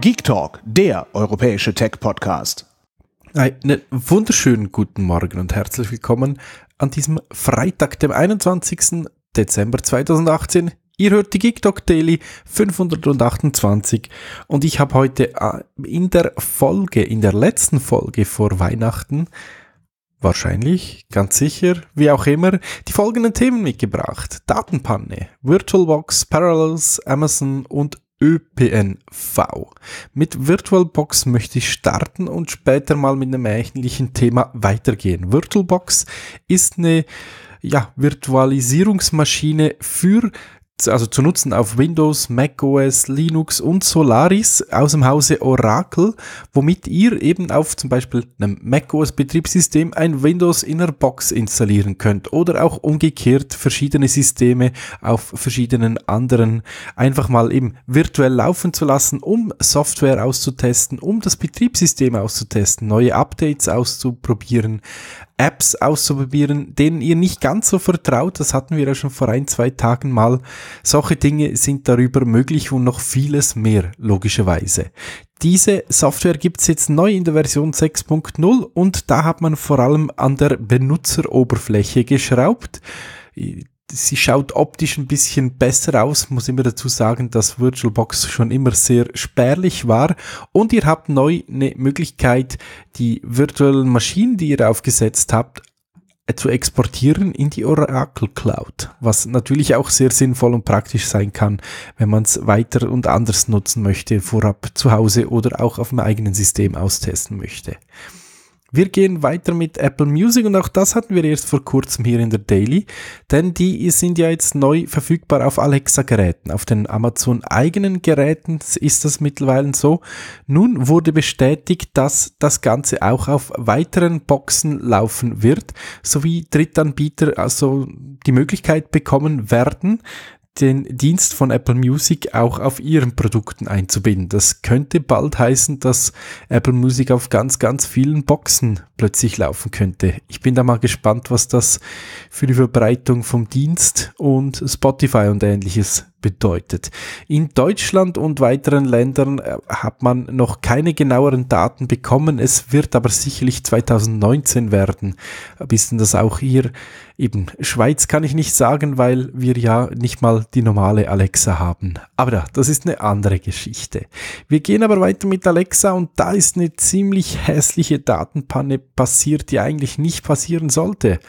Geek Talk, der europäische Tech-Podcast. Einen wunderschönen guten Morgen und herzlich willkommen an diesem Freitag, dem 21. Dezember 2018. Ihr hört die Geek Talk Daily 528 und ich habe heute äh, in der Folge, in der letzten Folge vor Weihnachten, wahrscheinlich, ganz sicher, wie auch immer, die folgenden Themen mitgebracht. Datenpanne, VirtualBox, Parallels, Amazon und ÖPNV. Mit VirtualBox möchte ich starten und später mal mit einem eigentlichen Thema weitergehen. VirtualBox ist eine ja, Virtualisierungsmaschine für also zu nutzen auf Windows, macOS, Linux und Solaris aus dem Hause Oracle, womit ihr eben auf zum Beispiel einem macOS Betriebssystem ein Windows in Inner Box installieren könnt oder auch umgekehrt verschiedene Systeme auf verschiedenen anderen einfach mal eben virtuell laufen zu lassen, um Software auszutesten, um das Betriebssystem auszutesten, neue Updates auszuprobieren, Apps auszuprobieren, denen ihr nicht ganz so vertraut. Das hatten wir ja schon vor ein, zwei Tagen mal. Solche Dinge sind darüber möglich und noch vieles mehr, logischerweise. Diese Software gibt's jetzt neu in der Version 6.0 und da hat man vor allem an der Benutzeroberfläche geschraubt sie schaut optisch ein bisschen besser aus, muss immer dazu sagen, dass VirtualBox schon immer sehr spärlich war und ihr habt neu eine Möglichkeit, die virtuellen Maschinen, die ihr aufgesetzt habt, äh, zu exportieren in die Oracle Cloud, was natürlich auch sehr sinnvoll und praktisch sein kann, wenn man es weiter und anders nutzen möchte, vorab zu Hause oder auch auf dem eigenen System austesten möchte. Wir gehen weiter mit Apple Music und auch das hatten wir erst vor kurzem hier in der Daily, denn die sind ja jetzt neu verfügbar auf Alexa-Geräten. Auf den Amazon-eigenen Geräten ist das mittlerweile so. Nun wurde bestätigt, dass das Ganze auch auf weiteren Boxen laufen wird, sowie Drittanbieter also die Möglichkeit bekommen werden, den Dienst von Apple Music auch auf ihren Produkten einzubinden. Das könnte bald heißen, dass Apple Music auf ganz, ganz vielen Boxen plötzlich laufen könnte. Ich bin da mal gespannt, was das für die Verbreitung vom Dienst und Spotify und ähnliches bedeutet. In Deutschland und weiteren Ländern äh, hat man noch keine genaueren Daten bekommen. Es wird aber sicherlich 2019 werden. Wissen das auch hier? Eben, Schweiz kann ich nicht sagen, weil wir ja nicht mal die normale Alexa haben. Aber ja, das ist eine andere Geschichte. Wir gehen aber weiter mit Alexa und da ist eine ziemlich hässliche Datenpanne passiert, die eigentlich nicht passieren sollte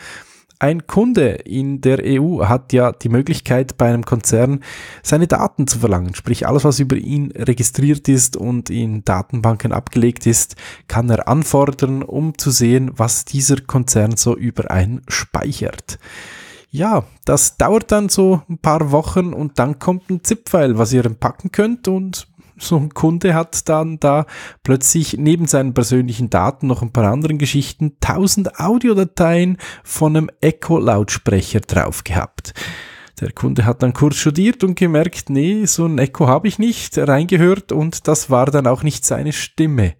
ein Kunde in der EU hat ja die Möglichkeit, bei einem Konzern seine Daten zu verlangen. Sprich, alles, was über ihn registriert ist und in Datenbanken abgelegt ist, kann er anfordern, um zu sehen, was dieser Konzern so über einen speichert. Ja, das dauert dann so ein paar Wochen und dann kommt ein ZIP-File, was ihr dann packen könnt und so ein Kunde hat dann da plötzlich neben seinen persönlichen Daten noch ein paar anderen Geschichten 1000 Audiodateien von einem Echo-Lautsprecher drauf gehabt. Der Kunde hat dann kurz studiert und gemerkt, nee, so ein Echo habe ich nicht, reingehört und das war dann auch nicht seine Stimme.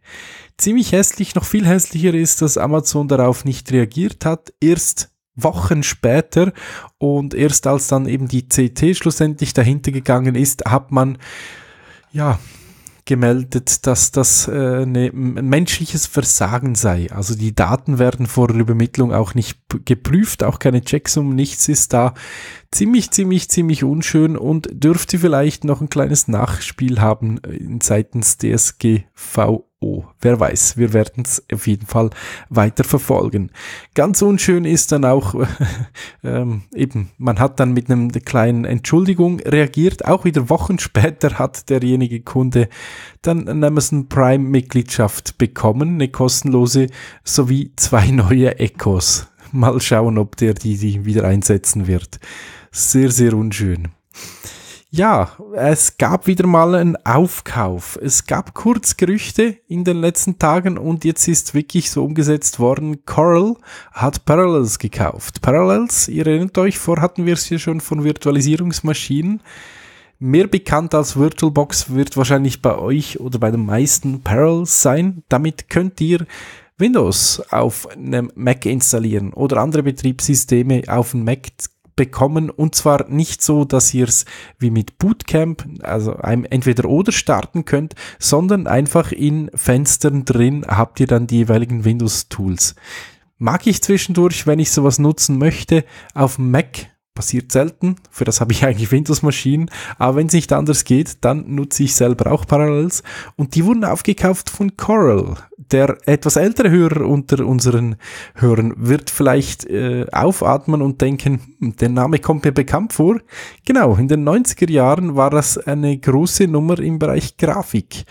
Ziemlich hässlich, noch viel hässlicher ist, dass Amazon darauf nicht reagiert hat, erst Wochen später und erst als dann eben die CT schlussendlich dahinter gegangen ist, hat man ja, gemeldet, dass das äh, ne, ein menschliches Versagen sei. Also die Daten werden vor der Übermittlung auch nicht geprüft, auch keine Checksum, nichts ist da. Ziemlich, ziemlich, ziemlich unschön und dürfte vielleicht noch ein kleines Nachspiel haben seitens äh, DSGVO oh, wer weiß, wir werden es auf jeden Fall weiter verfolgen. Ganz unschön ist dann auch, ähm, eben, man hat dann mit einem kleinen Entschuldigung reagiert. Auch wieder Wochen später hat derjenige Kunde dann eine Amazon Prime Mitgliedschaft bekommen, eine kostenlose, sowie zwei neue Echos. Mal schauen, ob der die, die wieder einsetzen wird. Sehr, sehr unschön. Ja, es gab wieder mal einen Aufkauf. Es gab kurz Gerüchte in den letzten Tagen und jetzt ist wirklich so umgesetzt worden. Coral hat Parallels gekauft. Parallels, ihr erinnert euch, vor hatten wir es hier schon von Virtualisierungsmaschinen. Mehr bekannt als VirtualBox wird wahrscheinlich bei euch oder bei den meisten Parallels sein. Damit könnt ihr Windows auf einem Mac installieren oder andere Betriebssysteme auf einem Mac bekommen und zwar nicht so, dass ihr es wie mit Bootcamp, also einem entweder oder starten könnt, sondern einfach in Fenstern drin habt ihr dann die jeweiligen Windows Tools. Mag ich zwischendurch, wenn ich sowas nutzen möchte, auf Mac passiert selten, für das habe ich eigentlich Windows-Maschinen, aber wenn es nicht anders geht, dann nutze ich selber auch Parallels und die wurden aufgekauft von Coral. Der etwas ältere Hörer unter unseren Hörern wird vielleicht äh, aufatmen und denken, hm, der Name kommt mir bekannt vor. Genau, in den 90er Jahren war das eine große Nummer im Bereich Grafik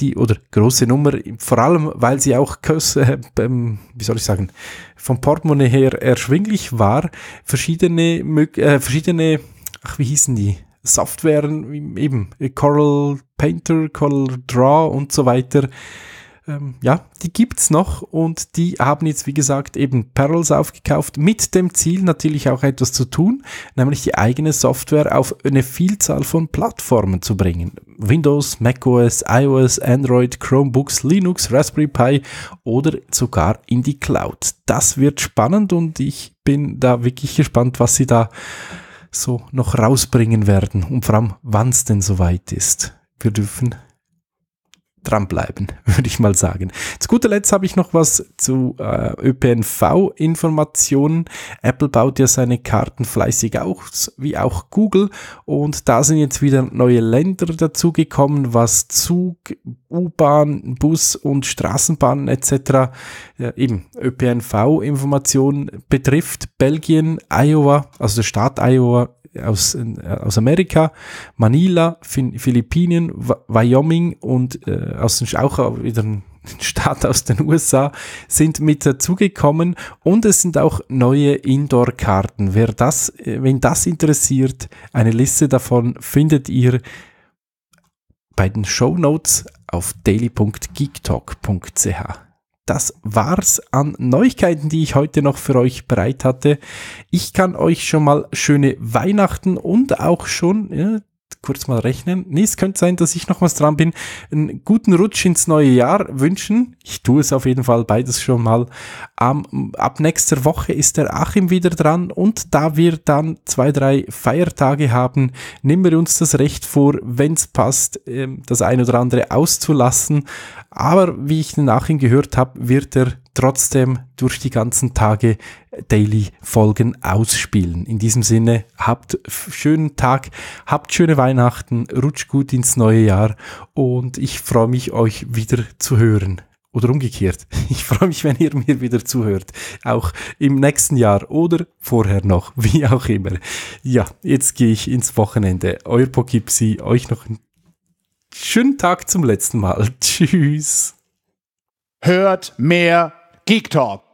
die oder große Nummer, vor allem weil sie auch, ähm, wie soll ich sagen, vom Portemonnaie her erschwinglich war, verschiedene, äh, verschiedene, ach, wie hießen die? Softwaren, eben Coral Painter, Coral Draw und so weiter ähm, ja, die gibt's noch und die haben jetzt, wie gesagt, eben Perils aufgekauft mit dem Ziel natürlich auch etwas zu tun, nämlich die eigene Software auf eine Vielzahl von Plattformen zu bringen. Windows, macOS, iOS, Android, Chromebooks, Linux, Raspberry Pi oder sogar in die Cloud. Das wird spannend und ich bin da wirklich gespannt, was sie da so noch rausbringen werden und vor allem, wann es denn soweit ist. Wir dürfen dranbleiben, würde ich mal sagen. Zu guter Letzt habe ich noch was zu äh, ÖPNV-Informationen. Apple baut ja seine Karten fleißig aus, wie auch Google. Und da sind jetzt wieder neue Länder dazugekommen, was Zug, U-Bahn, Bus und Straßenbahn etc. Ja, eben ÖPNV-Informationen betrifft. Belgien, Iowa, also der Staat Iowa, aus, äh, aus Amerika, Manila, fin Philippinen, Wyoming und äh, aus auch wieder ein Staat aus den USA sind mit dazugekommen und es sind auch neue Indoor-Karten. Wer das, äh, wenn das interessiert, eine Liste davon findet ihr bei den Show Notes auf daily.geektalk.ch das war's an Neuigkeiten, die ich heute noch für euch bereit hatte. Ich kann euch schon mal schöne Weihnachten und auch schon ja, kurz mal rechnen. Nee, es könnte sein, dass ich noch was dran bin. Einen guten Rutsch ins neue Jahr wünschen. Ich tue es auf jeden Fall beides schon mal. Um, ab nächster Woche ist der Achim wieder dran und da wir dann zwei, drei Feiertage haben, nehmen wir uns das Recht vor, wenn es passt, ähm, das eine oder andere auszulassen. Aber wie ich den Achim gehört habe, wird er trotzdem durch die ganzen Tage Daily-Folgen ausspielen. In diesem Sinne, habt schönen Tag, habt schöne Weihnachten, rutscht gut ins neue Jahr und ich freue mich, euch wieder zu hören. Oder umgekehrt. Ich freue mich, wenn ihr mir wieder zuhört. Auch im nächsten Jahr oder vorher noch, wie auch immer. Ja, jetzt gehe ich ins Wochenende. Euer Pokipsi, euch noch einen schönen Tag zum letzten Mal. Tschüss. Hört mehr Geek Talk.